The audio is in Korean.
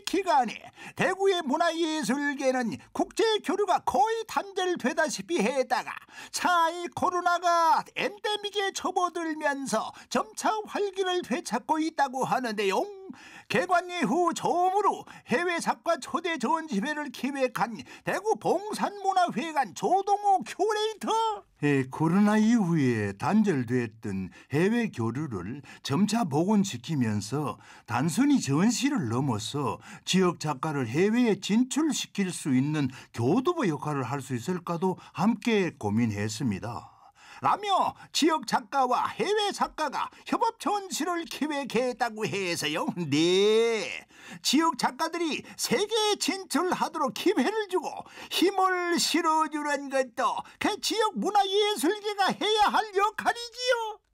기히가니 대구의 문화예술계는 국제교류가 거의 단절되다시피 했다가 차이 코로나가 엔데믹에 접어들면서 점차 활기를 되찾고 있다고 하는데요. 개관 이후 처음으로 해외 작가 초대 전시회를 기획한 대구 봉산문화회관 조동호 큐레이터. 에, 예, 코로나 이후에 단절됐던 해외 교류를 점차 복원시키면서 단순히 전시를 넘어서 지역 작가를 해외에 진출시킬 수 있는 교두보 역할을 할 수 있을까도 함께 고민했습니다. 라며 지역 작가와 해외 작가가 협업 전시를 기획했다고 해서요. 네. 지역 작가들이 세계에 진출하도록 기회를 주고 힘을 실어주는 것도 그 지역 문화예술계가 해야 할 역할이죠.